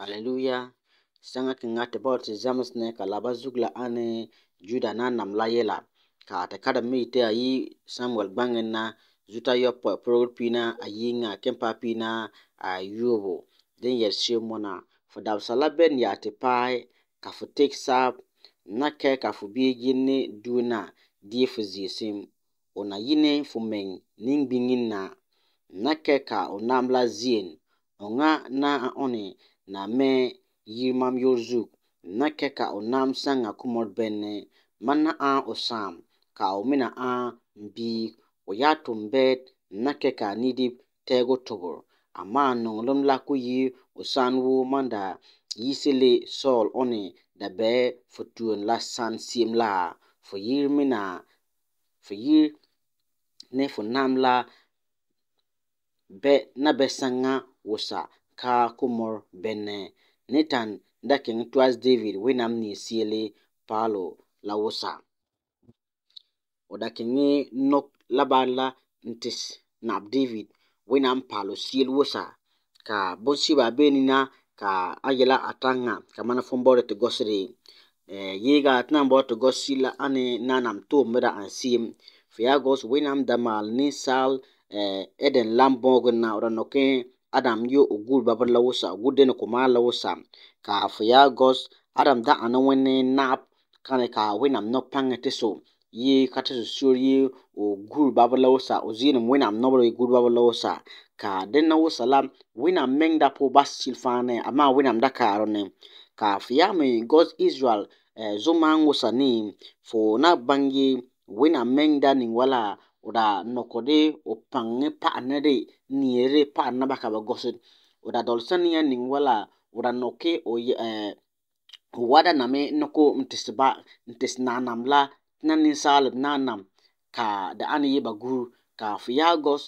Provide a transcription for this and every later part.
Haleluya! Sãŋa kaŋa tɩ ba wa tɩ zãmesɛ ka la ba zugu la a ne Juda na n nam la yɛla ka a tɩ kada mi yeti a yi Samuel gbaŋen na zuta yɔpɔi pʋregr piina a yi eŋa a ken paɛ piina a yuobo din yɛresi'a mɔna. Fu dabesa bɛn yaa ti paɛ ka fu tɛke saa na kɛ ka fu biegin ni duo na dia fu zi'isum. Fu na yi ni fu mɛ na, na kɛ ka fu nam la zi'an, fu na a ɔni na mee yirima yɔzuk na kɛ ka o nam sãŋa kumɔt bɛnnɛ mana ãa o sãam ka o mina ãa n o yaa tum bɛɛt na kɛ ka a nidip tɛɛgu tɔbɔ amaa nɔŋelum la ku yi o sãn woo maanda yisi le sɔɔl ɔni da bɛɛ fu tuon la sãn se'em la fu yir ne fu nam la na bɛ sãŋa wusã Kaaw Kumor Bene, Nathan Dakin Twice David ni esiela Palu Laosa, ọdakinye Nok Labala ntis nap David winam Palu siel wosa ka binsiba beni na ka ayela atanga kamana fombo te gosri eh, yiga atnan bo te gosila ane nanam to mera ansim fiagos Williams damal ni sal eh, Eden Lamborg na ora adam yo o gul baba la wosa gudene ko ma la wosa ka afya gos adam da ana wene nap kane ka winam no pange teso ye kata so sori ye o gul baba la wosa o zine wenam no bro gul baba la wosa ka den na wosa la wenam mengda po bas silfane ama winam da karone ka afya me gos israel eh, zo man wosa ni fo na bangi wenam mengda ni wala uda nokode upange pa'anede niere pa'anaba ka ba gosin uda dolsaniya nin wala uda noke uwada eh, name noko ntisba ntis nanam la tina ninsalib nanam ka da ani yiba guru ka fiyagos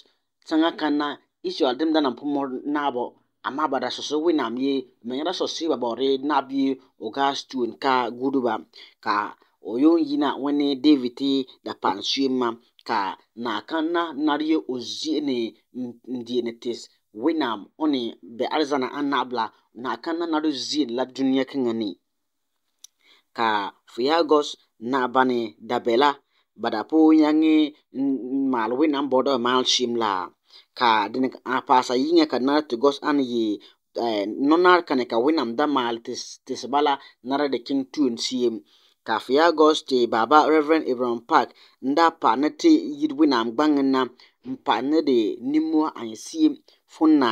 tsaŋa kana israel dim da nam pumo nabo amma ba da soso winam ye men da soso ba bore nabi oga stuen ka guduba ka oyon yina wani david da pansuyema ka nakana kan na nare o zie ne die ne tes wenam one be arzana anabla nakana kan na nare zie la dunia kanga ka fiagos na bane dabela badapo yangi mal wenam bodo e mal shimla ka din apasa yinga ka na tigos an ye nonar kane ka eh, wenam da mal tis tis bala nare de king tune siem Kafin August 7, Rev. Ibrahim Park nda pa ni ti yiribu namgbaŋa na m-pa ni di nimmohi ansia fɔna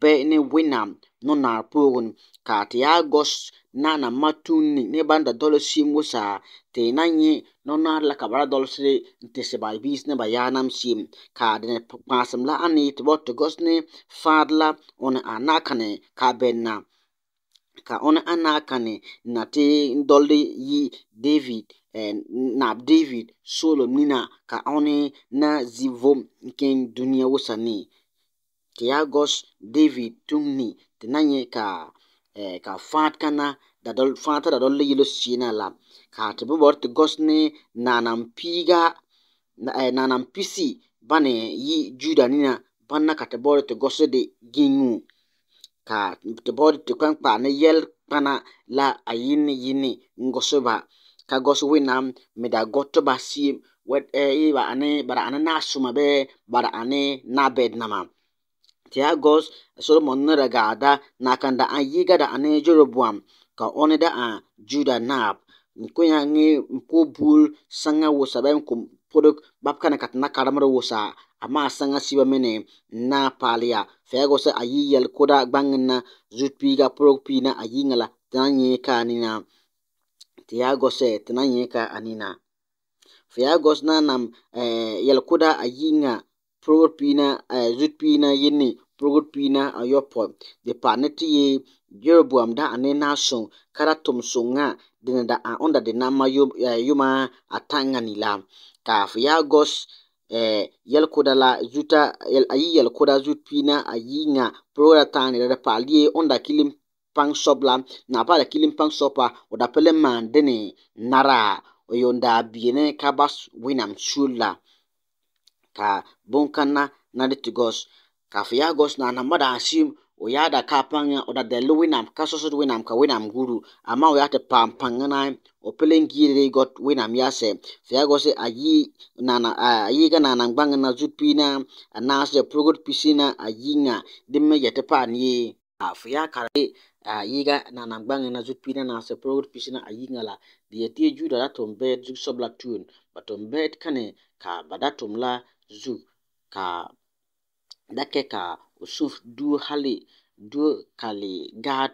bɛ ni Winam nɔnari pɔɔgɔ ka ti August na na ma tuunni niriba n da dolisi ŋɔ saa ti na nyɛ nɔnari la ka bɛ dolisi n-tisi ba biisi ni ba yaa nam seem ka di kpaasim la a ni yeti ba ti August ni faari la o ni anahi ka ni ka bɛn ka ọ na-anakani ndole ndọli yi David e, na David solo nina ka on na zivo nke dunia wosani Kyagosh David tumni tinanye ka e, ka fat kana da dol fata da dol yilo sina la ka te bo bort gosne nanam piga nanam e, pisi bane yi juda nina banna ka te bort gosde gingu ka te bod te kpankpa ni yɛl kpana la a yini yini n-gɔsiba ka gɔsi wẽnnaam mi daa gɔtiba eh, ane bara ani naasuma bee bara ani nabɛdnama ti ya gɔs solomon ni da gaada na kan da an yiga da ane jeroboam ka ɔni da a juda naab n ku nyaŋ ŋe n ku buul sãŋa wusaba n ku podok bab kana ka tɩ na karemd wʋsa amaa siba mene na n paale ya fɛɛgʋsɛ a yɩ yɛl koda gbãngẽ na zu-piiga podg piina a yĩŋa la tɩ na n yẽeka a nina tɩ yaa na n yẽeka a na n nam koda a yĩŋa pʋrgd piina zu-piina yɩnne pʋrgd piina a yɔpɔi dɩ paɛ ni Jeroboam da a ne na a sõŋ ka da tʋm sõŋa dĩni da ã unda dɩ na ma yʋma eh, a kafyagos eh, yelkoda la zuta yel, ayi yelkoda zut pina ayi nya prora da palie onda kilim pang sobla na pa da kilim pang sopa oda pele mandene nara oyonda biene kabas winam shula ka bonkana na litigos kafyagos na namada asim oyada ka panga oda delu winam kasoso winam ka winam guru ama oyate pam pangana opeleng gire got winam yase fiago se ayi nana ayi ga nana banga na zupina anase progot pisina ayinga dimme yete pan ye afia kare ayiga nana banga na zupina na se progot pisina ayinga la dieti juda da tombe zug sobla tun batombe kane ka badatumla zug ka dake ka Yusuf duo hali duo kali gaat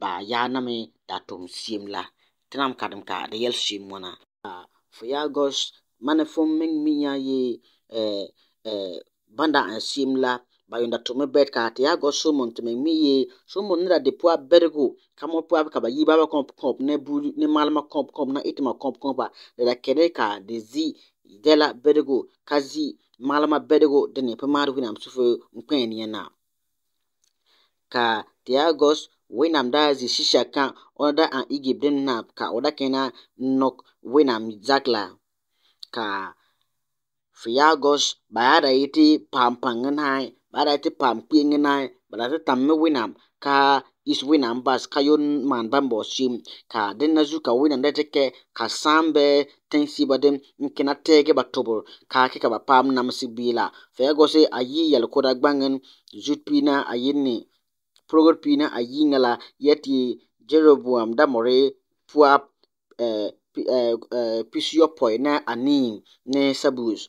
baa yaanami datom seem la ti nam ka dim ka di yɛli seem ŋɔna Fuyagos mani fum min minya ye e, banda n seem la ba yɔn da tumi bɛt ka Fuyagos Solomon ti mi mi ye Solomon ni da di puwa bɛrigu ka mo puwa ka ba yi ba ba kɔmp ne buli ne malima kɔmp kɔmp na itima kɔmp kɔmp ba da da kɛne ka di zi dɛla bɛrigu ka zi malama bɛdigu dini pimaari Winam Sheffield n-kpɛya ya na ka Thiago Winam daa ʒi shisha ka o da an igi bidim na ka o da nok Winam zakila ka Thiago ba iti da yeti paɣim paŋ ŋun hai ba iti da yeti hai ba daa tammi Winam ka is wenam bas kayon man bam bo sim ka den na zuka wenam da teke ka sambe tensi badem nkena tege ba tobor ka ke ka ba pam nam si bila fe go se ayi yal ko da zut pina ayini progor pina ayi ngala yeti jeroboam da more puap eh, eh, eh, pisiopoi na anin ne sabuz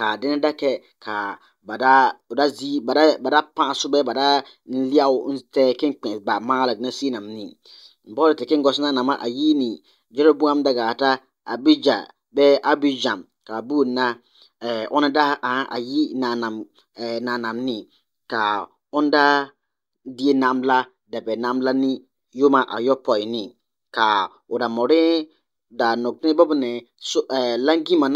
k'a dɛnɛda kɛ ka bada da bada bada pansu n-lɛɣu n-zaya kɛ kpɛ bahi maali di ni siinam ni m-buɣili ti kpɛngɔsi na eh, nama a yi ni Jiribɔam dagaata Abija bee Abijam ka bɛ booni na o ni daa a yi naanam ni ka o ni daa deei nam la di be nam la ni yoma ayopɔi ni ka o da nokne babne nɔŋ ti bɛ ni lan gima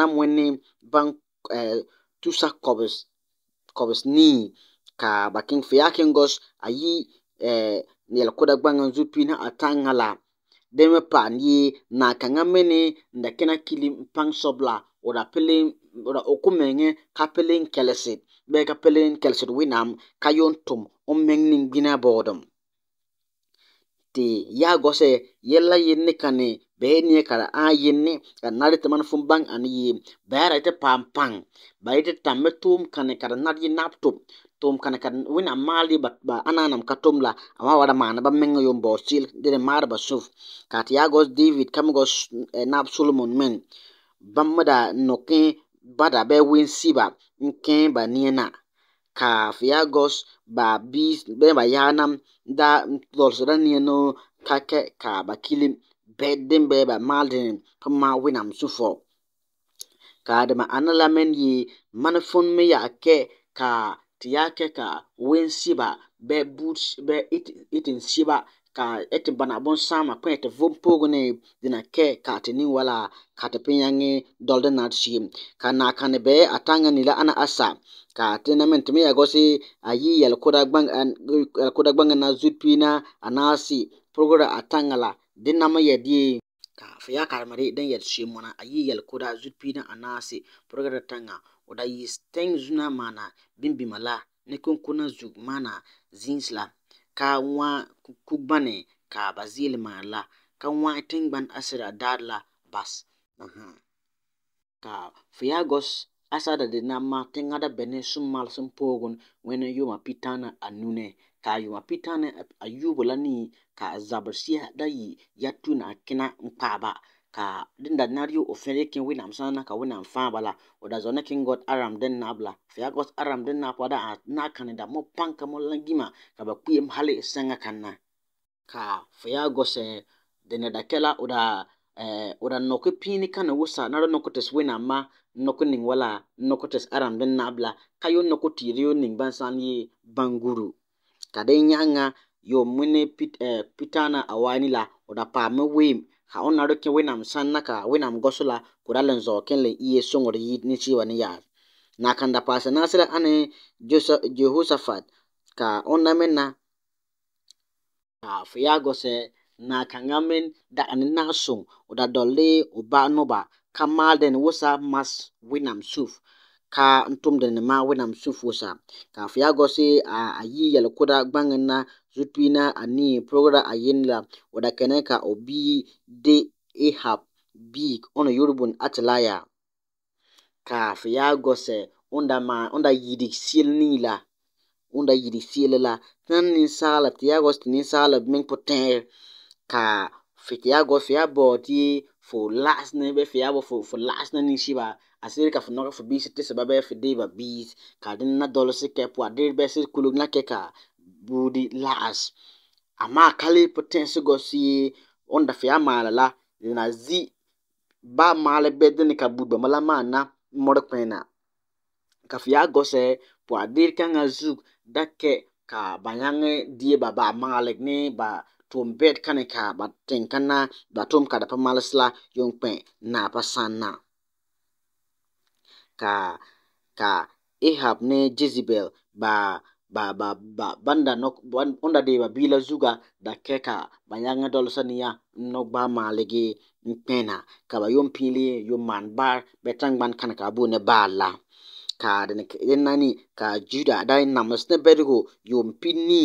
kobes-kobes eh, tus ka bakin fiyakingos ayi yel eh, kuda gbanga zupina atanga la deme pa ni na kanga mene nda kena kili mpang sobla oda pele oda okumenge kapele kelesi be kapele kelesi winam kayon tum omeng ning bina bodom Ti, yaa gɔsɛ yɛla yenni ka ni bɛɛ neɛ ka di ãa yenni ka di nari ti mani fum baŋ ani yee bɛɛra ti paam paŋ ba yeti tam mi toom kani ka nari yi nabi tom toom kani ka wina maali ba, ba anaanam ka tom la amaa wara maana ba meŋa yombaoo sil de maara ba sõf ka ti yaa gɔs david kami mi gɔs eh, nab solomon meŋ bãmb mi da nokẽ bada bɛ winsiba n kẽ ba niɛ na Cafiagos Baianam da lɔsereni no kakɛ kaa ba kilim bɛ din bɛ ba maldini puma wunam sufɔ ka dima ana la men yi mani fun mi ya kɛ ka ti ya kɛ ka win siba bɛ but bɛ itin siba ka ɛti e bana bunsama kpẽ e vun pogo ne dina kɛ ka tɩ nin wala ka tɩ pinyangi dolde na tɩ shee ka na bɩ a tãngã ni la ana asa ka tɩ na men me agosi ayi a yi yɛlkoda gbãngã na zupi na anasi progora a la dina ma yedi ka fɩ yaa dan dẽn yɛd shee ayi a yi zupi na anasi progora pʋlgra oda da yi steng zuna mana bimbi la ne kunkuna zug maana zĩis la ka wa kukbane ka ba mala ma la kanwai tingbani asira daari la baasi ka fiagos asada da na ma tiŋa da bene sum malisum poogum ŋwɛna yoma pitana anune ka a yoma pitani la ni ka a zabiri sia da yi ya tuna a kina mpaba ka dinda nario ofereke wi nam sana ka wi nam fa bala o da zona king god aram den nabla fi agos aram den na pada a na kan e da mo panka mo langima ka ba kuye mhale e sanga kanna ka fi agos e, de ne da kela o da eh o da noku pini kana wusa na ro noku tes wi na ma noku ning wala noku tes aram den nabla ka yo noku tiri yo ning ban san yi banguru ka de nyanga yo mune pit eh pitana awani la o da pa me wi ha on na do ke wenam san na ka wenam gosola kuralen zo ken le iye songor yi ni ci wani ya na kan da pasa na sala ane jehoshaphat ka on na na ka fiya gose na kan amen da an na so o da dolle o ba no ba kamal den wosa mas wenam suf ka n nema ni maa wunam sunfuusa ka fi ya gɔsi a yi yɛlikɔda gbaŋ na ani pɔgra a la o da kɛnɛ ka o de ehab big on Yorubun atilaya ka fi onda ma onda yidi seɛli nii la onda yidi seɛli la tani ninsaala ti ya gɔsi ti ninsaala meŋ pu tɛɛ ka fi ti ya gɔsi fi ya bɔɔ ti fo laɣasi ni bee fi ya bɔɔ fo laɣasi ni niŋ shiba asirika fo noga fo biisi ti seba bɛ fo deba biis ka di na dɔlesi kɛ poa de bɛ si kulog na kɛ ka buudi lagis amaa kali pu tẽesi gɔsi yee onda fo yaa maala la na zi ba maali bɛ dini ka buudi ba ma la maana mori kpɛna ka fo yaa gɔsɛ poa deer kaŋa zug da kɛ ka ba nyaŋɛ die ba ba maali ne ba tʋʋm bɛd kani ka ba tẽn ka na ba tʋʋm ka da pa malesi la yoŋ kpɛ naa pa sãn na ka ka ne Jezebel ba ba ba ba banda no onda de ba bila zuga da keka banyanga dol sania no ba malege mpena ka ba yom pili yom man ba betang ban kan ka bu ne bala ka de ne nani ka juda da na musne bergo yom pini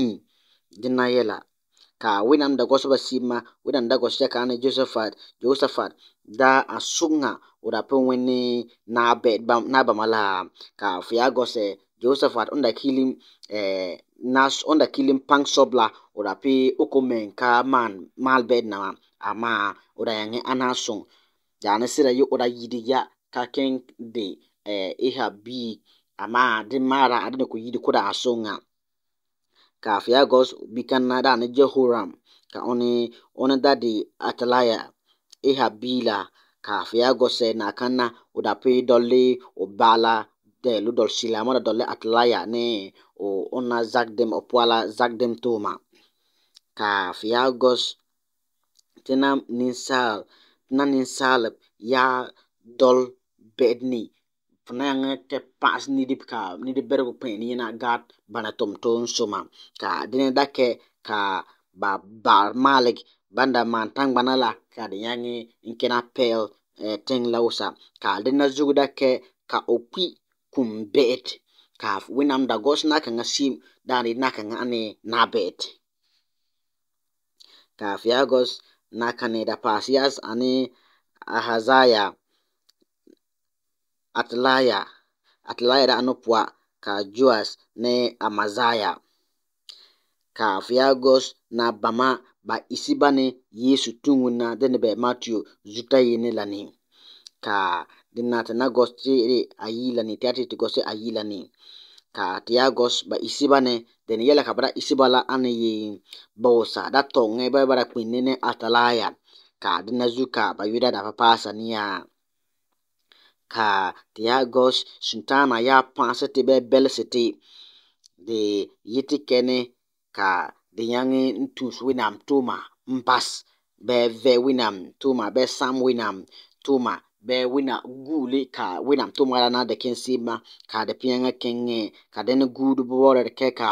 dina yela ka winan da gosoba sima winan da gosya ka ne josephat josephat da asunga Wadapoweny eh, Nabamalal ka Fearguse, Josaphat under killing eh, Nash under killing Pang Sobla Wadapi eh, Okomen ka man Malbed na ama Wadayange eh, ya Dane sira yo Wadayidiya ka ken de eh, Iha bi ama de mara adene ko yidi koda asonga ka Fearguse bi kanada ne Jehoram ka one one dadi atalaya Iha bila kaafyaa gose na kana udapi doli ubala de ludol silamada dole atlaya ne o una zagdem opuala zagdem tuma kaafyaa gos tina ninsaal tina ninsaalb ya dol bedni funayanga te pas nidip ka nidip bergo pen yina gat bana tom ton suma ka dine dake ka ba bar malik banda maan tangbana la ka di nyangi n kena pɛɛl eh, tiŋ la wʋsa ka di nazugda kɛ ka o kpi ka wẽnnaam da gos na-kãngã siim dani na-kãngã ne na bet ka ya gɔs na-kãne da pasias ane ahazaya atlaya atlaya da anu puã ka juas ne amazaya ka ya gɔs na bama ba isi bane Yesu tunguna dene be Matthew zuta yene lani ka dinata na gosti ere ayi lani tiati ti gosti ayi lani ka tia gos ba isi bane dene yela ka bara isi bala ane ye bosa da tonge ba bara kwinene atalaya ka dina zuka ba yuda da papasa niya ka tia gos suntana ya panse ti bɛ bɛlsi ti de yiti kene ka dinyange ntus winam toma mpas bɛ vɛ winam toma bɛ sam winam toma bɛ wina guli ka winam toma la na dikin sima ka de piɛŋa e kinŋe ka dini guudi bɔbɔri kɛ ka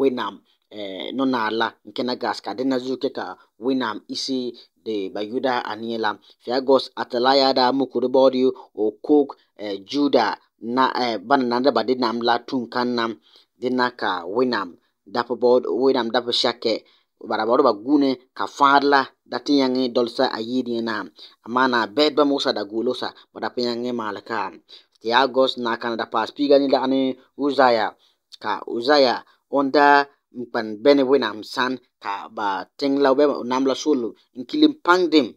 winam eh, nɔnaari la n gas ka dena zuo kɛ ka winam isi de ba yuda anie la fiagos atalaya da mukuru bɔɔdi o kog eh, juda na eh, bana na da ba di nam la tun nam dina ka winam dapɔ bod wẽnnaam dapɔ sakɛ bara ba bagune gune ka fãad la da tɩ yãngẽ dɔlsa a yɩɩd yẽnaam maana bɛd bãmb wʋsa da goolosa ba da pa yãngẽ maalka tɩ na kana da paas piiga ne dagene uzaya ka uzaya onda n kpan bɛne wẽnnaam ka ba tengla la namla sulu, la solo n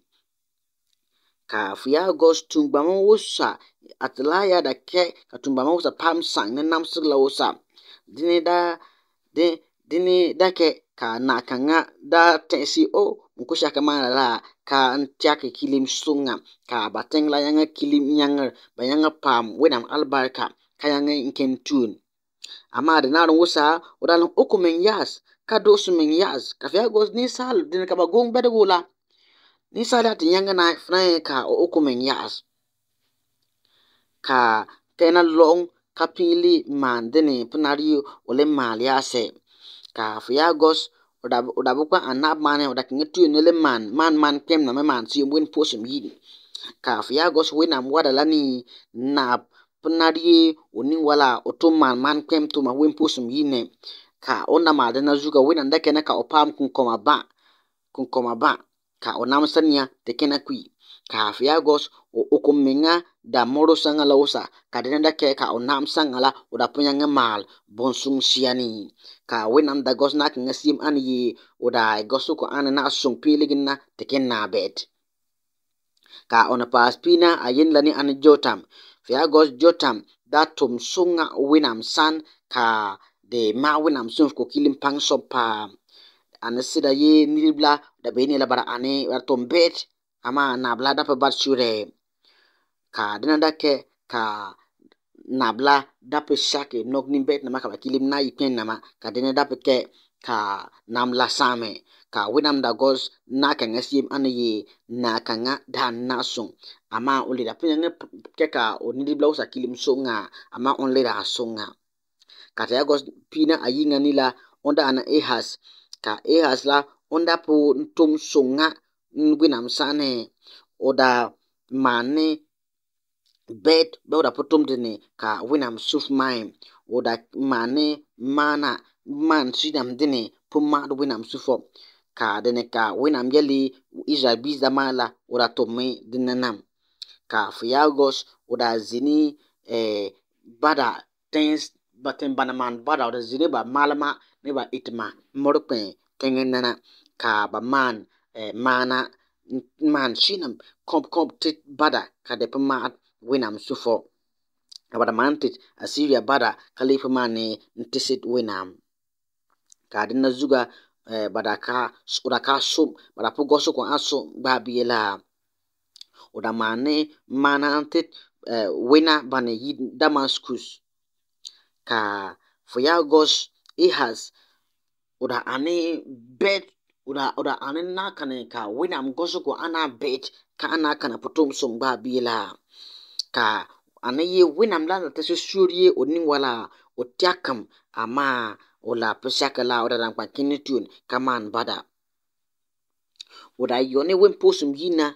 ka fo yaa gos tũngbãmã wʋsa da ke, ka tũngbãmã wʋsa paam sãng ne namsg la wʋsa dẽne da den dini dake ka na kanga da tensi o mukusha kama la ka ntia ke kilim sunga ka bateng la yanga kilim yanga ba yanga pam wenam albarka ka yanga inkentun amma da narin wusa wadannan uku min yas ka dosu min yas ka fiya goz nisal dina ka ba gong bada gula nisal yati yanga na fnaye ka uku min yas ka kena long kapili ma dini punari ulimali ase ka fiagos udabukwa anab mane udakinge tuyo nele man man man kem na me man siyo mbwen posim yidi ka fiagos wena mwada lani nab punari unin wala utum man man kem tuma wen posim yine ka ona malde na zuga wena ndake na ka opam kunkoma ba kunkoma ba ka onam sanya tekena kwi Cafiagos okummiŋa da mɔro saŋa la wosa ka di da ke ka o nam saŋa la o da pun nyaŋɛ maalɛ bunsuŋ siani. Ka winam da gɔsi naa kiŋɛ se'em ana yee o da gɔsɛ kɔ'ɔm ana ni a suŋ peelegin na ti kin naɛ bɛ'ɛti. Ka a pas paɛ pina a yeni la ni ana Jotam. Fiagos Jotam da tum suŋa weenam san kaa di ma'a weenam suŋ ti Kokilum paŋɛ sɔbe paa. A ni sira yee niri bila da beni yɛla bara ani ba tum bɛ'ɛti. ama nabla dape bat shure ka dina dake ka nabla dape shake nok nimbet nama ka bakilim na ipen nama ka dina dape ke ka namla same ka winam da gos na kanga siyem ane ye na kanga da na song ama onle da pinyange ke ka onili blau sa kilim songa ama onle da songa kata ya gos pina ayinga nila onda ana ehas ka ehas la onda po ntom sunga. Wina msane, oda mane bet be oda potom dine, ka wina msuf mayem. Oda mane mana man si dame dine, pou mad wina msufo. Ka dine ka wina mjeli, ija bizda mala, oda tome dine nanam. Ka fiyagos, oda zini, e, bada ten banaman, bada oda zini ba malama, ne ba itima. Morpe, kengen nanam, ka ba man man. Eh, maana man shinam kɔb bada ka dɩ pʋ wẽnnaam sũ-fɔ a bada asiria bada ka le pʋ maan ka dɩna zuga eh, bada ka uda ka sʋm bada pʋ gɔsegɔ a sʋm gbaabie la uda maan ne eh, maana n tɩ wẽna damaskus ka fo ihas uda a bet una una anin na kana ka winam gosu ko ana bet ka ana kana putum sum ba ka ana ye winam la ta su o onin wala otiakam ama ola pesakala ora dan pa kinitun kaman bada oda yone wen posum yina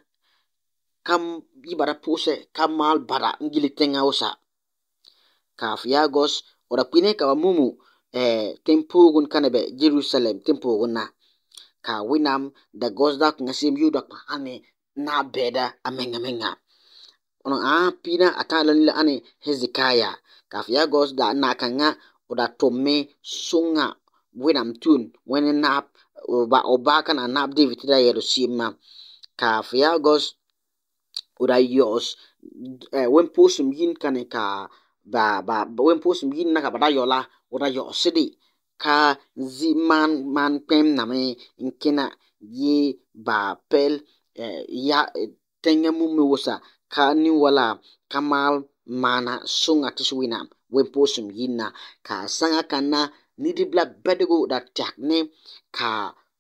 kam yibara pose kamal bara ngili tenga osa kafiagos ora pine kawa mumu eh, tempogun kanabe jerusalem tempogun na ka winam da gosdak nga sim yu dak ane na beda a menga menga. Ono a pina atala nila ane hezikaya. Ka fia gos da naka nga o da tome sunga winam tun wene nap ba obaka na nap di vitida yedo sima. Ka fia gos o da yos eh, wen posum yin kane ka ba ba wen posum yin naka bada yola o da yos sidi. Ka zi man, man pem name, inkena ye ba pel, eh, ya tenge mumi wosa, ka ni wala, ka mal mana, sung atis wina, wenpo sum jina. Ka sanga kana, nidi blak bedegu, da chakne, ka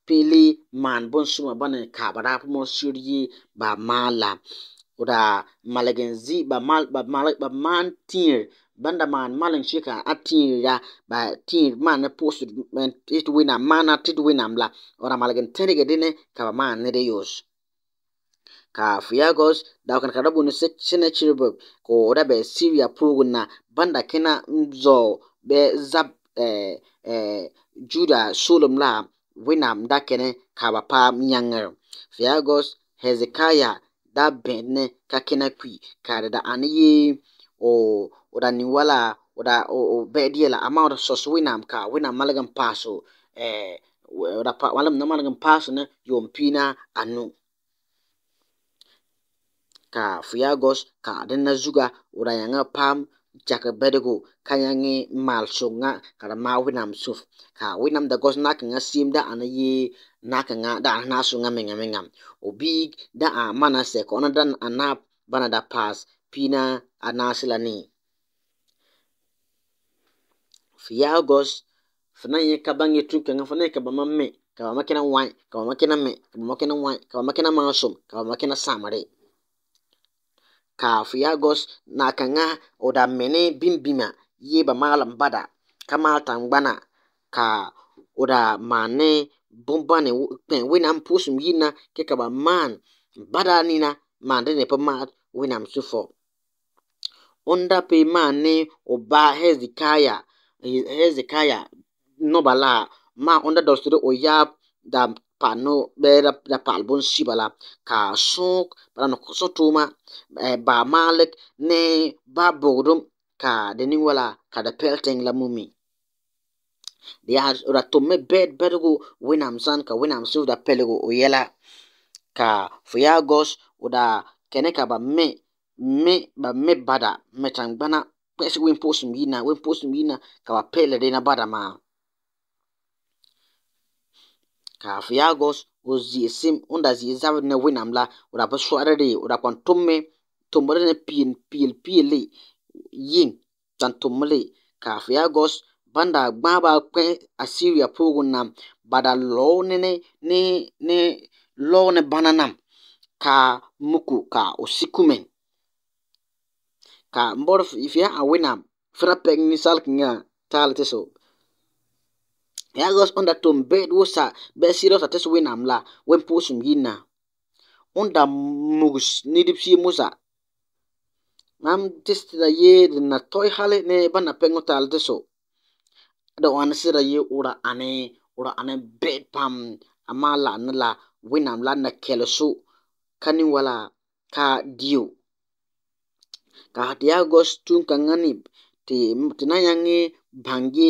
pele man bon sung abane, ka barap monsurye, ba mala, ou da malegen zi, ba malek, ba malek, ba man tenye. bãnda maan malum sɩka a ya ba tĩir maana pʋʋsd tɩ wẽnnaam maana tɩ d wẽnnaam la ra malg n tẽrge ka ba maan ned yoos ka fiagos da kan rabu ne sene chirbe ko ora be syria na banda kina mzo be zab eh eh juda sulum la winam da kene ka ba pa nyanger fiagos hezekiah da benne ka kena kwi ka da aniye o oda niwala oda obediela ama oda sos winam ka winam malagan paso eh oda pa walam na malagan paso na yompina anu ka fuyagos ka denna zuga oda yanga pam jaka bedego kanyangi malso nga kada ma winam suf ka winam da gos nak nga sim da ana ye nak nga da na so nga menga menga obi da a mana se ko na dan anap bana da pas pina anasila ni fiyagos na ye ka ba bange tu kanga na ye ka ba bama me ka ba bama kina wai ka ba bama kina me ka ba bama kina wai ka ba bama kina som ka ba bama kina samare ka fiyagos na kanga da mene bimbima ye ba malam bada ka mal tangbana ka oda mane bombane kpen winam pusum yi na ke ka ba man bada na man de ne pa ma winam sufo onda pe mane oba hezekiah Hezekiah nọbala ma onda dọsịrị ụya da no bera da palbon sibala ka suk bala no so tuma eh, ba malik ne ba bogdum ka de wala ka da pelting la mumi ya ra tome bed bergo winam san ka winam su da pelego uyela ka fuyagos uda ka ba me me ba me bada metangbana kpɛ'ɛsi wimpo'osum yina wimpo'osum yina ka e ba pe'ɛlɛ rena bara maa. Kaafi ya August fu zi'a sim fu da zi'a zabe dina wunam la fu da bi sɔ'ɔri fu da kɔ'ɔm tum mi tumbu dini piin piil piili yin zaŋ tummi li kaafi ya August ban da gbaaba kpɛ Asiria puugum nam ba da lɔ'ɔ ni ni ni lɔɔ ni ka muku ka o siku ka n bɔr fiya a wẽnnaam fãna pɛg ninsal kẽngã taal tɩ so yaa gas unda tʋm bɛd wosa bɩ sɩd wosa tɩ s wẽnnaam la wẽn pʋʋsem yĩnna unda mugs nidbsiim wosa mam tɩ sɩda yee d na tɔy hale ne ba na pɛngẽ taal da wãn sɩda yee ʋra ane ʋra ane bed pam amala la ne la wẽnnaam la na kɛlso ka wala ka dio kaxat yagos tun kaŋanib ti ti nayaŋi bange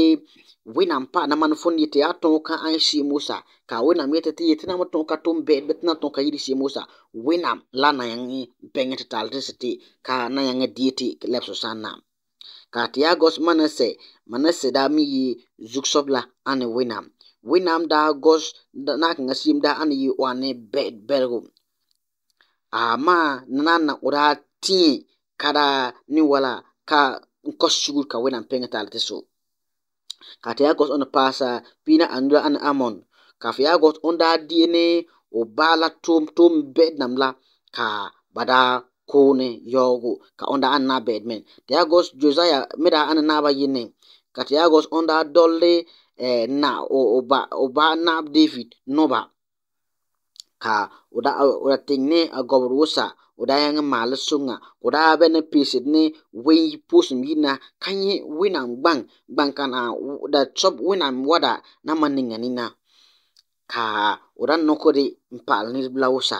wenam pa naman fon ye ti a tõka a simusa ka wenam yeti ti ye ti nam tõka tun bɛ bɛ ti na tõka yiri simusa wenam la nayaŋi bɛŋɛ ti tal ti si ti ka nayaŋi die ti lɛbso san nam ka ti yagos manase manase daa mi ye zugsɔb la ani wenam wenam daa gos na kaŋa sim daa ani ye wane bɛ bɛrgo ama nana na ura tiɲɛ kada ni wala ka kos sugur ka wenan penga tal teso kati ya gos on pasa pina andura an amon kafi ya gos on da diene o bala tom tom bednam la ka bada kone yogo ka onda an na bedmen te ya gos josiah meda an na ba yene kati ya gos on da dolle eh, na o, o ba o ba na david noba ka oda oda tingne a gobrusa fu daa nyaŋ maali suŋa fu daa bɛ ni piisiri ni wei pusim yina ka nyɛ wẽnnaam gbaŋ gbaŋ kana da tɔb wẽnnaam wada na ma niŋa nina ka fu daa nɔkeri n paali niriba la wusã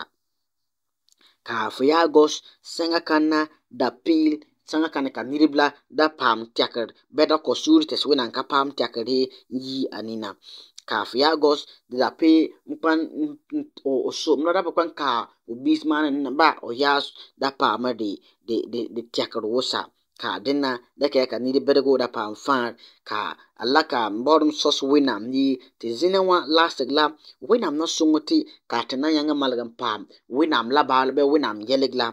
ka fu yaa gɔs sɛŋa kana da piil sɛŋa kana ka niriba la da paam tiakar bɛ da kɔ suuri tɛsi wẽnnaam ka paam tɛkiri yi a Kafin da pe mkpan oso mra kpan ka obis man ba oyas da pa ma de de de de tiakar wosa ka dina da ka ka ni de bergo da pa fan ka alaka bottom sos winam ni te zina wa last gla winam no sungoti ka tana yanga malgan pam winam la ba be winam yeligla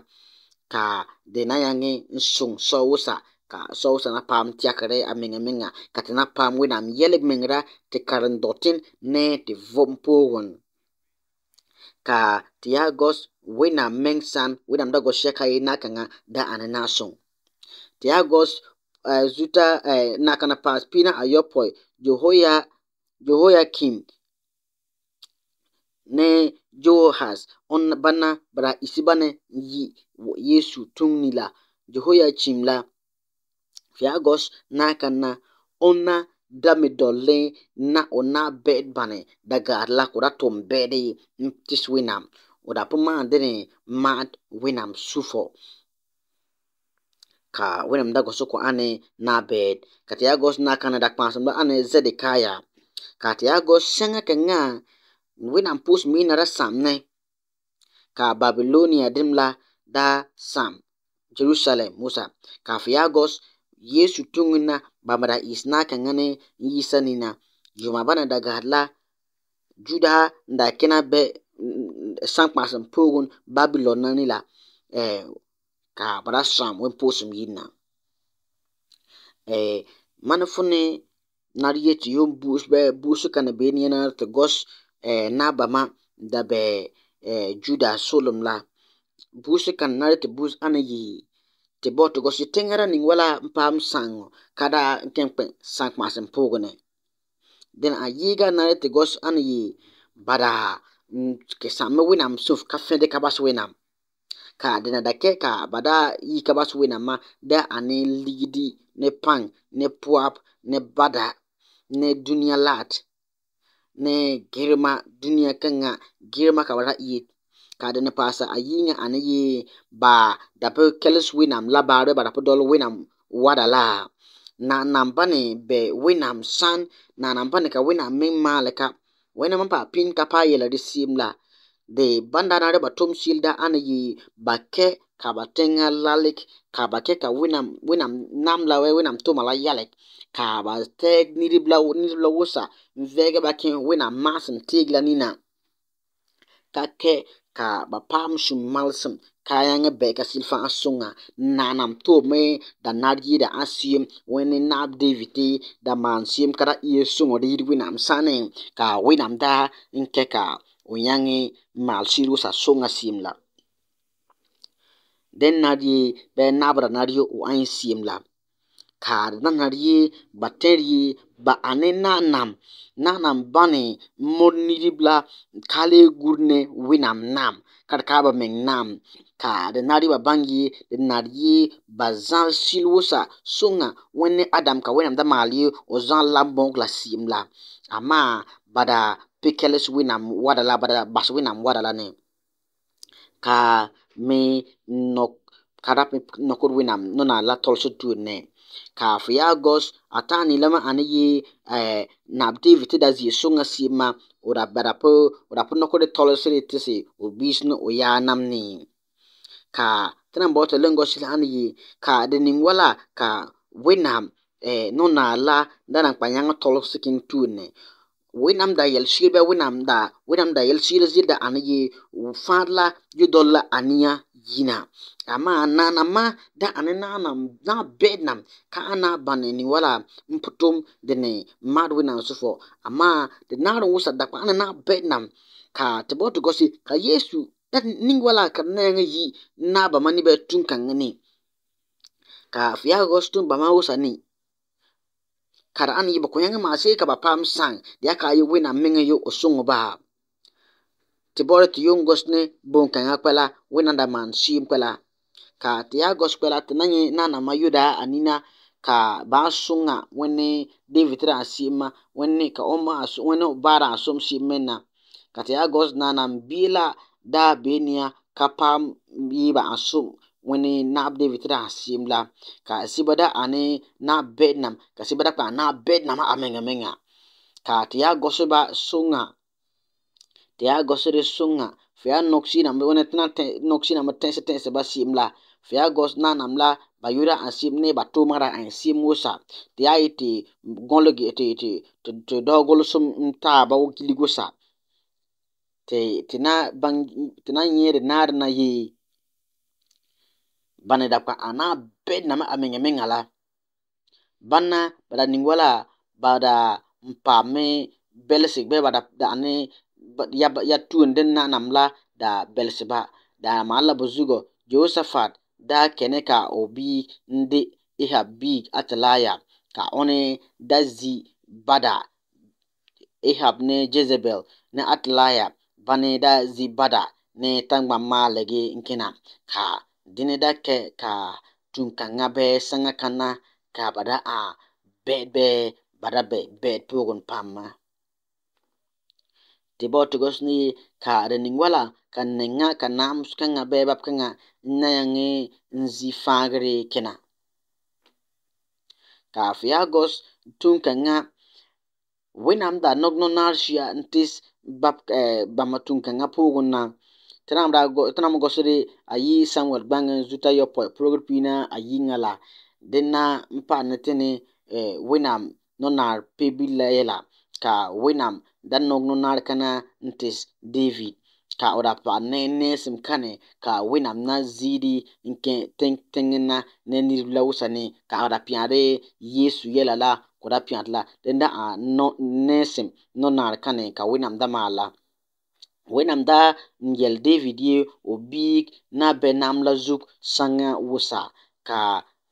ka de na yangi nsung so wosa ka sowsana paam tɛkere a miŋa miŋa ka ti na paam wẽnnaam yɛleg miŋra tɩ karendɔtin ne tɩ vom poogen ka tɩ yaa gɔs wẽnnaam meŋ sãn wẽnnaam da gɔs sɛka ye nakãŋa da a na a sõm tɩ yaa gɔs uh, eh, zuta uh, nakana paas pina a yɔpɔi jehoya jehoyakim ne johas on bana bara isibane bana yi yesu tũngni la jehoyakim la Vịagọs n'aka na ona na-damidolle na ona bed bɛdbane daga lakoratom bɛdi tis winam. Och det pomandini mad winam sufo. Ka winam da gosuko ane na bed. Ka Vịagọs n'aka na dakpansum da ane Zedekaya. Ka Vịagọs sanga kanga winam pus mina da samne. Ka Babylonia dimla da sam. Jerusalem Musa. Ka Vịagọs Yesu tungina bamra isna kengani yisanina jumabana dagarla juda da kina be san kpasim poogun Babylon na ni la eh, ka bra sam wen poosim yina eh, mani funi nari yeti yon buusi kana beni yana ti gos eh, nabama da Eh, juda solum la Busu kana nari ti buusi ana yi ti bɔti gosi tiŋara niŋ wala paam saŋɔ ka da ken kpɛ saŋ kpansi puugi ni a yiga nari te gosi a yi bada mm, ke sammi winam suf ka findi de basi wunam ka dina da kɛ ka bada yi ka winam ma maa da ani ligidi ni paŋ ni puap ni bada ni duniya lahat ni girma duniya kan ŋa girma ka ba lahi ka di ni paasa a yi nya ani yi ba dapi kelsi winam la baari ba dapi doli winam wada la na nan bani bɛ winam san na nan bani ka winam meŋ maali ka winam pa pin ka paa yɛlɛ di siim la di bandanare ba tom siil da ani yi ba kɛ ka ba teŋa lalik ka ba kɛ ka winam winam nam la wɛ winam toma la yɛlik ka ba tɛg nirib la nirib la wosa n vɛgɛ ba kɛ winam maasin teeg la nina ka kɛ ka ba paam sũm malsem kaayãngã bɛka sil fãa sõnga nanam tʋʋme da nad yɩɩda a sɩɩm wẽnd nab david tɩ da maan sɩɩm ka ra ɩɩ sõngd yɩɩd wẽnnaam sãne ka wẽnnaamda n kɛ ka n yãng maal sɩɩd wʋsa sõnga sɩɩm la dẽn nad ye bɩ nabda nad ye wʋ ãn sɩɩm la kaad na nad ye ba tẽr ye ba ane nanam Naanam bane mor nige la kaalee winam ne wẽnnaam nam karkaaba meŋ nam ka di nariba bãng ye di nare ba zãl sɩl wosa sõnga adam ka wẽnnaam da maal ye o zãl la bõog la sɩɩm la bada pikɛls winam wadala bada bas wẽnnaam wada ne ka me nɔk kada nokur winam nona la tolso tuur ne Kafin August attaanila mi a ni yi Namdeevi ti da zi'isuŋa se'em ma ba da pughi nɔkɛ di tɔliseri ti si o biisi ni o yaa nam ni. Ka ti nan bɔ'ɔra ti Lagos la a ni yi ka di ni wala ka weenam eh, nɔneere la da nan kpa nyaŋɛ tɔlegesi kiŋɛ tuunɛ. Weenam dayeleshire bee weenam dayeleshire ziiri ti a ni yi fãa la yu dɔla a nia yina amma nanama da a ni na bihi nam ka a naa bani ni wala n-putum di ni mmadụ na nso ama de naro wusa da kpa a ni naa bihi nam ka ti bɔ ti gɔsi ka yeesu niŋ wala ka di nɛɛŋa yi naaba ma ni bɛ tun kaŋa ni ka fiyaa gɔsi ba ma wusa ni ka di a ni yi ba ko nyaŋa maa see ka ba paam saŋ di ya ka yi wina miŋa yi o suŋɔ tibori ti yun gos ne bon kanga kpela winanda man sim kpela ka ti ya gos kpela ti nanyi nana ma yuda anina ka ba sunga wani david ra sima wani ka oma wani bara som simena ka ti ya gos nana bila da benia ka pam yiba asum wani nab david ra sim la ka sibada ani na bednam ka sibada pa na bednam amenga menga menga ka ti ya gosiba sunga te a gose de soga fe a noksi na mbe won noksi na ma se se ba si mla fe a gos naamla bayura an si ne battómara a si mosa te a te gon logi e te te to dogoloso mta bao kiligá terenar na yie dapa ana be na amennya me la Ban bad ningá bada mpa mebelle se be dae. yaba ya tuun den na nam la da belseba da mala buzugo josephat da kene ka obi ndi iha big atalaya ka one dazi bada ihab ne jezebel ne atalaya bane da zi bada ne tangba malage nkina ka dine da ke ka tun ka nga be sanga kana ka bada a bed be bada be bed pogon pamma tibootigosni kaareni wala kan nenga ka nams kanga bebab kanga nayangi nzi fagre kina kafiagos tun kanga winam da nogno narshia ntis bab eh, bama tun kanga puguna tanam da tanam gosiri ayi samuel bangen eh, zuta yopo progripina ayi ngala dina mpa netini eh, winam nonar pebila yela ka winam dan nok nunaar kana n david ka o da paɣa neesim kani ka wunam na ziiri n kɛ tiŋa na ni ni lawusa ni ka o da piɛri yeesu yɛla la ka o da piɛri la di daɣa neesim nunaar kani ka wunam da maa la wunam da n yɛli david yɛ o na bɛ nam la zug saŋa wusa ka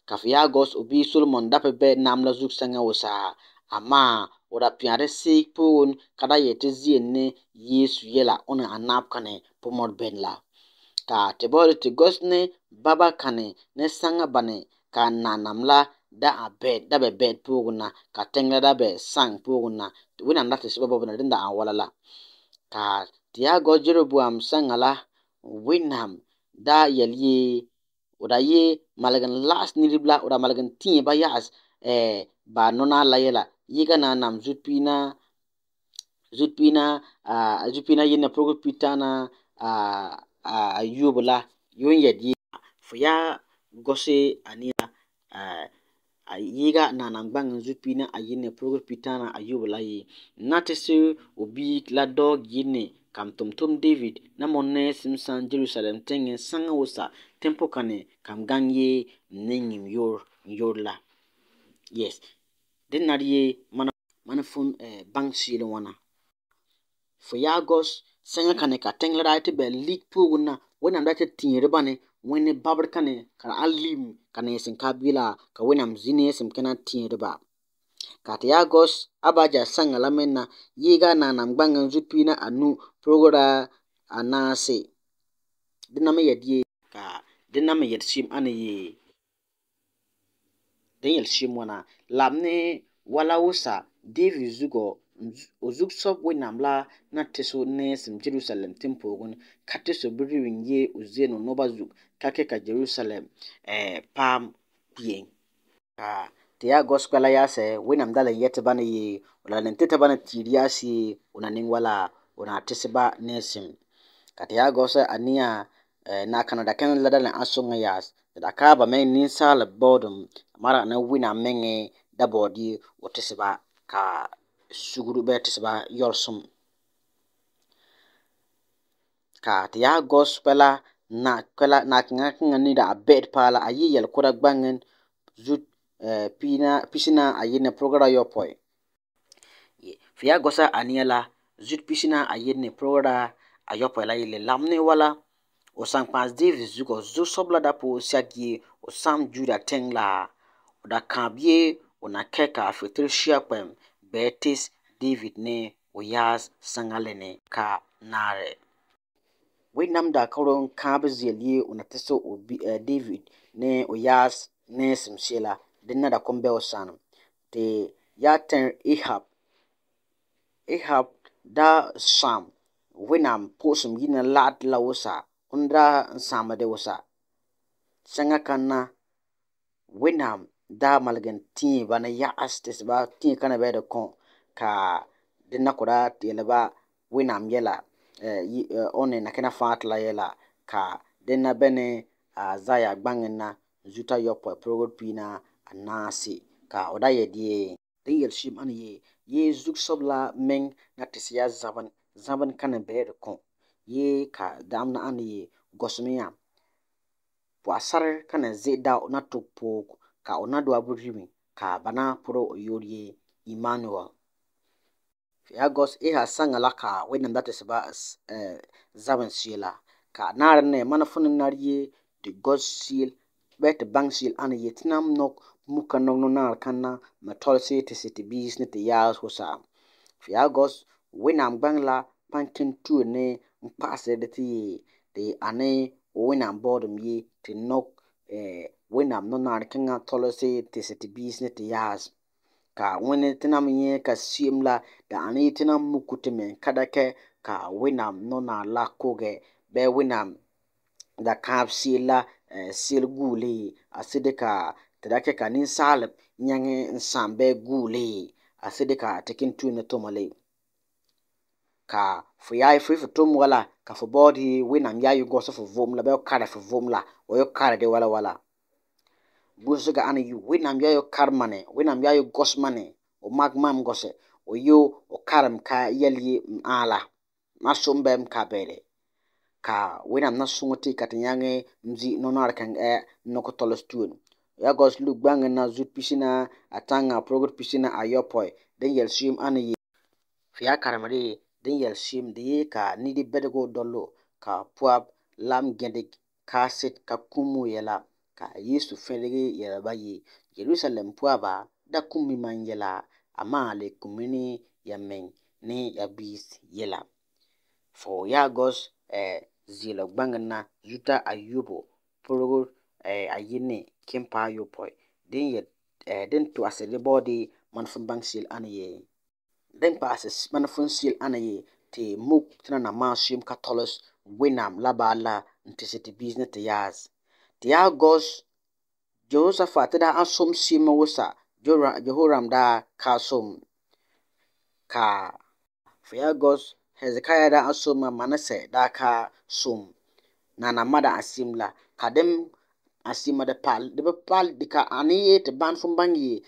ka fi yaa gɔs o bia solomon da bi bɛ nam la zug saŋa wusa amaa rapiɛri see puuni ka di yɛn ti zieni ni Yeesu yɛla o ni anabi kani pumori bini la ka ti bori ti gosini baba kane ne saŋa bane ka n nanam la da bed bɛdi puuni na ka tiŋa da bɛ saŋa puuni na wunani la ti siba bo bini di ni an wala la ka ti yaa gojiribuwam saŋa la wunam daa yɛli yee o da yi maligim laɣasi malagan la o da maligim tiɛ ba yaɣasi eh, baa nɔnaa la yɛla Yegana nam zutpina zutpina a zutpina yina progo pitana a a ayubla yon yadi fya gose anira a a yiga na na gbaŋ zutpina a yina progo pitana ayubla yi natisi obi la dog yini kam tumtum david na monne simsan jerusalem teŋe saŋa wosa tempo kane kam gaŋ ye ne nyim yor yor la yes din na ye mana fun eh, bang sile wana fo ya gos kane ka daa da te be lik pu wona wona da te tinire bane ne babar kane ka alim kane sin kabila ka wena mzine sim kana tinire ba kati ya gos abaja sanga lamen na yiga na nam gbanga zupi na anu progra anase dinama yadie ka dinama ana anaye Daniel mwana labni wala wusa deevi zugo o zug sɔb wẽnnaam la na tɩso ne jerusalem tɩn poogẽ ka tɩso bɩ rɩ n yee o zeeno noba zug ka ke ka jerusalem eh, paam kpieng ah, ka tɩ yaa gospel la yaasɛ wẽnnaam da la yete yɛtɩ bãna yee la n tɩ t'a bãna tiir yaasɩ yee wẽna ning wala wẽna a tɩsba ne ka tɩ yaa gospel a eh, na a kãna la da n a sõngã ti da kaa ba meŋ nensaala bɔɔduŋ mara na wena meŋe da bɔɔdeɛ wa ti si ba ka sugru bee ti si ba yɔlesum ka ti yaa gospel la naakẽŋa kaŋa ni daa bed pala la yel yi yelkora gbaŋen zu pisena a yirina pɔgera yɔpɔi fi yaa gɔsa a nia la zut pisena a yirina pɔgera a yɔpɔi la yele lamne wala osang pas davis zuko zu sobla dapo siagie osam juda teng la oda kabie ona keka fitri shiapem betis david ne oyas sangalene ka nare wenam da karon kabe zelie ona teso obi uh, david ne oyas ne simsela dinna da kombe osan te yaten ihab ihab da sam wenam posum yina lat la wosa undra sama dewasa sanga kana winam da malgen ti bana ya astes ba ti kana bede ko ka dinna kura ti na ba winam yela eh, eh, one na kana fatla yela ka dinna bene uh, zaya bangen na zuta yopo progo pina anasi ka oda ye die dingel shim ye ye zuk sobla meng na tisya zaban zaban kana bede ko ye ka dagum na ye gɔsimi yam pɔgesarre ka na da o na tug ka o na dɔɔ borimi ka ba na porɔ o yoori yɛ Emmanuel. Fegɔs esa saŋa la ka wẽnnaam da tɩ sɩba eh, zabensɩɩla la ka a ne mana fo ni nare yɛ tɩ gɔsɩɩl bɩ tɩ baŋsɩɩl ana ye tɩ na n nɔg muka kana naare kãna me tɔlesɩ tɩ sɩtɩbiis ne tɩ yaas fo sa'am. gos wẽnnaam gbaŋ la pãn tʋm ne mpaase de te yie de ane Wenham bɔɔdum yie te nok ɛɛ eh, Wenham no nare kiŋa tɔlɔsi te setebis ne te yaas ka ŋwene tenam nyɛ ka seem la da ane tenam mukute meŋ kadakɛ ka Wenham no nare la kogɛ bɛ Wenham da kaab seer la ɛɛ eh, seer guulee a sede ka te da kɛ ka nensaalem nyaŋɛ n sãã bɛ guulee a sede ka a te ken tuo ka fo ya fo fo tom wala ka fo bodi winam ya yu goso fo vom la be kare fo vom la o yo kare de wala wala busu ga an yu winam ya yo kar mane winam ya yo gos mane o mag mam gose o yo o karam ka yeli ala ma sumbem ka bere ka winam na sungoti katinyange mzi nonar kan e eh, nokotolos tuun yagos lu gbange na zut pisina atanga progr pisina ayopoi den yel suyum an ye fiya karamari din yɛlishim di yee ka nidibɛdigu dɔli o ka pɔbi lan gindi kaashit ka kum yela yɛla ka Yeesu fɛligi yɛliba yee Jerusalem pɔba da kummi man yɛla amaa le kummi ni ya mini ni ya gbiisi yɛla for Yaagɔs eh, ziila Yuta ayubo purigu eh, ayini Kim Paa Yopɔi din yɛ eh, din tɔɣisi di bɔɔdi ŋmani fumbaŋ shɛli a din pasis mana funsil ana ye ti muk tina na mashim katolos winam labala ntisi ti bizne ti yaz ti ya gos jehosafat da asom sim wosa jehoram da kasom ka fi ya gos hezekiah da asom manase da ka som na na mada asim la kadim asima da pal de pal dika aniye te ban fun bangi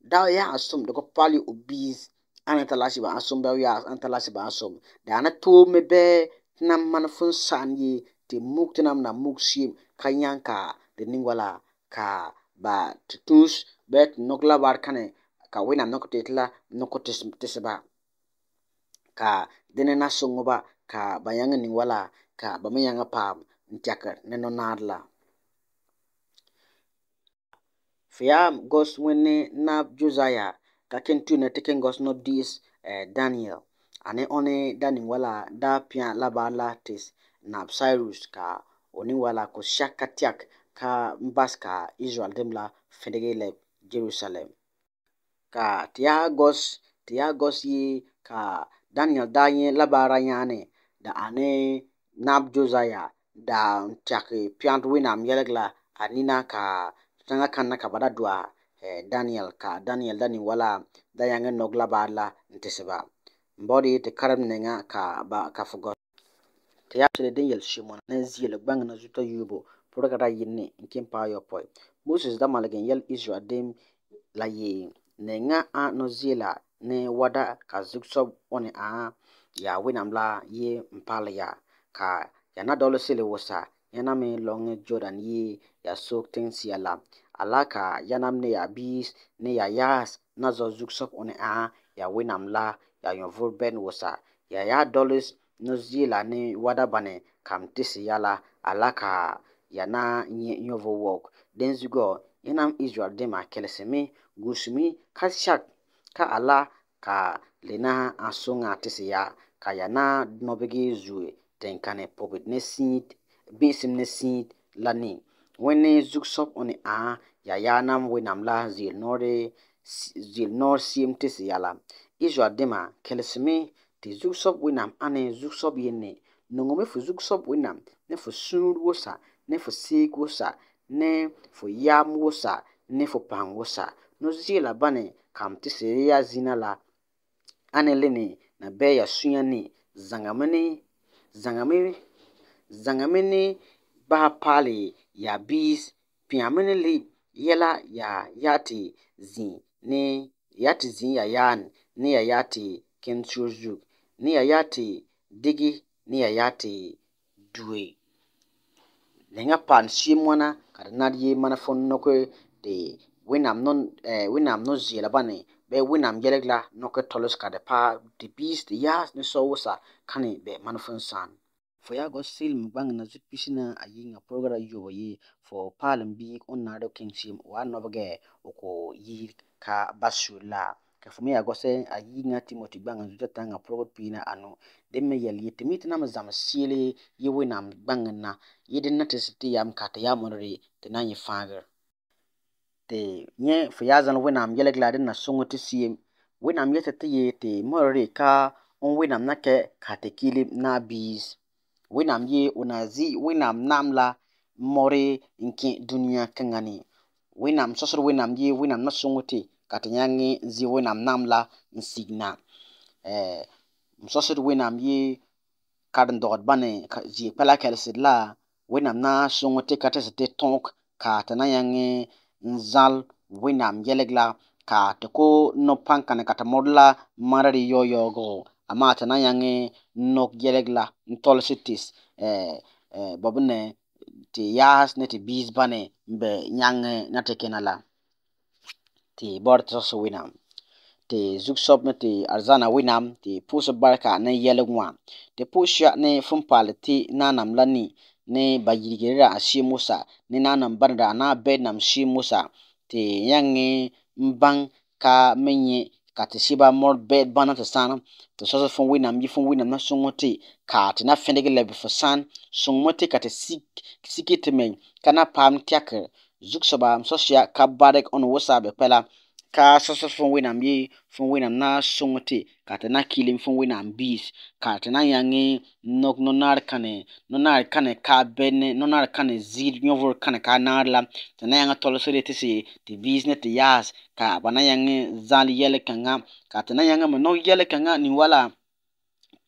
da ya asom de ko pali obiz a ta laasi ba an bɛ yaa an ta laasi ba an som daana toome bɛɛ tɩ na n man fõn sãn ye tɩ mug tɩ na m na ka yãn ka di ning ka ba tɩ tũus bɩ war kãne ka wẽnnaam nok tɩ tɩ la nok tɩsba ka dẽne na sõngba ka ba yãng ning wala ka ba me yãngã paam n tɛkr er, ne nonaad la gos wẽnne na josaya Kaken tu ne teken gos no dis uh, Daniel. Ane one dani wala da pia laba la tis na Cyrus ka oni wala ko shaka ka mbas ka Israel demla la fedegele Jerusalem. Ka tiya gos tiya gos ye ka Daniel da ye labara yane da ane nab Josaya da tiak piant winam yelegla anina ka tanga kanna ka bada dua Eh, daniel ka daniel dani wala da yãngẽ nog la baar la n tɩsba n baoode ka ba ka fo gɔ tɩ yaa sɩd din yel sɩ mona nan ziele gbãng na zuta yuubo pʋrga ra yɩnne n kẽn paa yɔpɔi moses da malg n yɛl dem la yee nengã ã no ziela ne wada ka zug-soab wani ã yaa wẽnnaam la yɩ n pall ka ya na dɔl wosa yãna me lɔng jordan yɩ yaa soog tẽng sɩa la alaka yanam ne ya bis ne ya yas na zɔ zug sɔb ɔne a ya wenam la ya yɔvor bɛn wosa ya ya dollars no zie la ne wada bane kam tisi ya alaka ya na nye yɔvo wɔk den zugɔ yanam israel dema kɛlɛsimi gusumi ka shak ka ala ka lena asonga tisi ya ka ya na nɔbigi zue tenkane pobit ne siit bisim ne siit la ni wẽnd zug soab n ã yaa yaa nam wẽnnaam la zeel-noor sɩɩm tɩ sẽn yala izwa dẽma kẽlsme tɩ zug soab wẽnnaam ã ne zug soab yenne nongo me fo zug soab wẽnnaam ne fo sũur wosa ne fo seeg wosa ne fo yaam wosa ne fo pãng wosa no la bãne kam tɩ sẽn yaa zĩna la a ne le ne na bɩa yaa sũyã ne zãngame ne zãngame zãngame ne baa paale Ya bis, pya meni li yela ya yate zin, ni yate zin ya yan, ni ya yate kensyojouk, ni ya yate digi, ni ya yate dwe. Lenga pa an shimwana, kade nadye manafon noko de winam non, eh, non zilabane, e be winam gelegla noko tolos kade pa di bis di ya niso wosa kane be manafonsan. Fo Lagos, Shilpa Babu na Zutphi si na-ayi nga pɔrɔga la yobo yi fo palim biik n naari kinshim wannɔbegɛ n ku yir ka ba suuri la ka fo mi Lagos ayi ŋa Timothy gbaŋa zuta ti nga pɔrɔgu pia na anu din mi yɛli yi ti mi ti nam zam seeli yi wẽnnaam gbaŋa na yi din na ti ti yam ka ti yaa mɔreri ti nan yi fãageri. Ti nyɛ fo zan zani wẽnnaam yɛlega la din na suŋɛ ti se'em wẽnnaam yeti ti yi ti mɔreri ka n wẽnnaam na kɛ ka ti kilim naai biisi. wenam ye una zi wenam nam la more nke duniya kangani wenam sosoro wenam ye wenam na sungote katanyangi zi wenam nam la nsigna eh sosoro wenam ye kadan dogot bane zi pala kelsid la wenam na sungote katese tonk katanyangi nzal wenam yelegla ka teko no pankane katamodla marari yoyogo amata na yange nok jeleg la ntol sitis e eh, eh, bobne ti yas ne ti bis bane be nyange na te kenala ti bort so winam ti zuk sob ne ti arzana winam ti pus barka ne yele wa ti pus ya ne fun pal ti nanam lani ne bayirigira ashi musa ne nanam barda na bednam shi musa ti yange mbang ka menye ka tɩ sɩba mor bɛd bãna tɩ sãn fun sõs fõn wẽnnaam yɩ fõn wẽnnaam na sõngo tɩ ka tɩ na fẽdg la bɩ fo sãn sõngmo tɩ ka tɩ sike tɩ me ka na paam tɛk zug-soaba sõs ya ka bark n wʋsa bɩ kpɛla kaa sɔsɔ fún wẹnam yi fún wẹnam náà sɔngɔtɛ kàtàná kìlín fún wẹnam bíis kàtàná yaŋɛ nɔk nɔnari kanɛ nɔnari kanɛ kaa bɛnɛ nɔnari kanɛ ziiri nyɔvɔri kanɛ kaa naari la tana yaŋɛ tɔlɔsɔre tɛ se tɛ bíis ne tɛ yaas kaa bana yaŋɛ zanli yɛlɛ kaŋa kàtàná yaŋɛ mɛ nɔk yɛlɛ kaŋa nin wala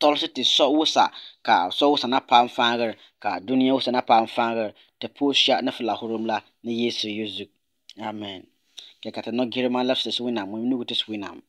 tɔlɔsɔ tɛ sɔ wusa kaa sɔ wusa na paa faŋɛrɛ kaa duniya wusa na paa faŋɛrɛ tɛ poosia ne fila hurum la ne yeesu yezu amen. Και κατά τον κύριο Μάλλα, στη μου, είναι ούτε Σουίνα μου.